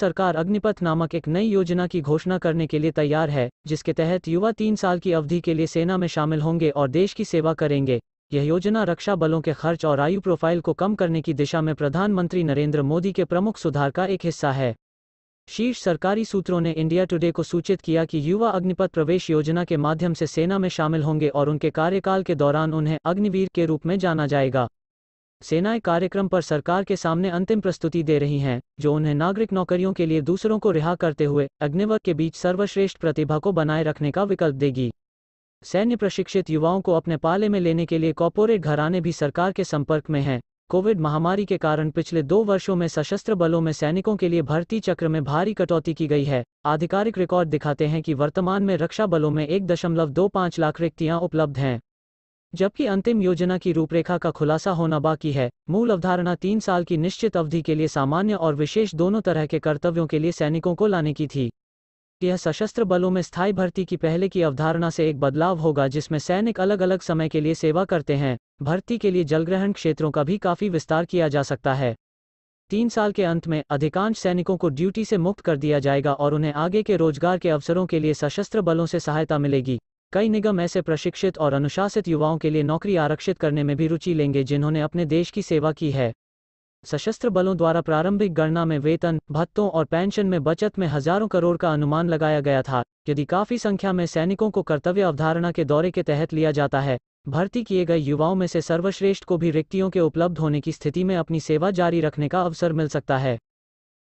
सरकार अग्निपथ नामक एक नई योजना की घोषणा करने के लिए तैयार है जिसके तहत युवा तीन साल की अवधि के लिए सेना में शामिल होंगे और देश की सेवा करेंगे यह योजना रक्षा बलों के खर्च और आयु प्रोफाइल को कम करने की दिशा में प्रधानमंत्री नरेंद्र मोदी के प्रमुख सुधार का एक हिस्सा है शीर्ष सरकारी सूत्रों ने इंडिया टुडे को सूचित किया कि युवा अग्निपथ प्रवेश योजना के माध्यम से सेना में शामिल होंगे और उनके कार्यकाल के दौरान उन्हें अग्निवीर के रूप में जाना जाएगा सेनाएं कार्यक्रम पर सरकार के सामने अंतिम प्रस्तुति दे रही हैं जो उन्हें नागरिक नौकरियों के लिए दूसरों को रिहा करते हुए अग्निवर्ग के बीच सर्वश्रेष्ठ प्रतिभा को बनाए रखने का विकल्प देगी सैन्य प्रशिक्षित युवाओं को अपने पाले में लेने के लिए कॉरपोरेट घराने भी सरकार के संपर्क में हैं कोविड महामारी के कारण पिछले दो वर्षों में सशस्त्र बलों में सैनिकों के लिए भर्ती चक्र में भारी कटौती की गई है आधिकारिक रिकॉर्ड दिखाते हैं कि वर्तमान में रक्षा बलों में एक दशमलव दो पाँच लाख रिक्तियां उपलब्ध हैं जबकि अंतिम योजना की रूपरेखा का खुलासा होना बाकी है मूल अवधारणा तीन साल की निश्चित अवधि के लिए सामान्य और विशेष दोनों तरह के कर्तव्यों के लिए सैनिकों को लाने की थी यह सशस्त्र बलों में स्थायी भर्ती की पहले की अवधारणा से एक बदलाव होगा जिसमें सैनिक अलग अलग समय के लिए सेवा करते हैं भर्ती के लिए जलग्रहण क्षेत्रों का भी काफी विस्तार किया जा सकता है तीन साल के अंत में अधिकांश सैनिकों को ड्यूटी से मुक्त कर दिया जाएगा और उन्हें आगे के रोजगार के अवसरों के लिए सशस्त्र बलों से सहायता मिलेगी कई निगम ऐसे प्रशिक्षित और अनुशासित युवाओं के लिए नौकरी आरक्षित करने में भी रुचि लेंगे जिन्होंने अपने देश की सेवा की है सशस्त्र बलों द्वारा प्रारंभिक गणना में वेतन भत्तों और पेंशन में बचत में हजारों करोड़ का अनुमान लगाया गया था यदि काफी संख्या में सैनिकों को कर्तव्य अवधारणा के दौरे के तहत लिया जाता है भर्ती किए गए युवाओं में से सर्वश्रेष्ठ को भी रिक्तियों के उपलब्ध होने की स्थिति में अपनी सेवा जारी रखने का अवसर मिल सकता है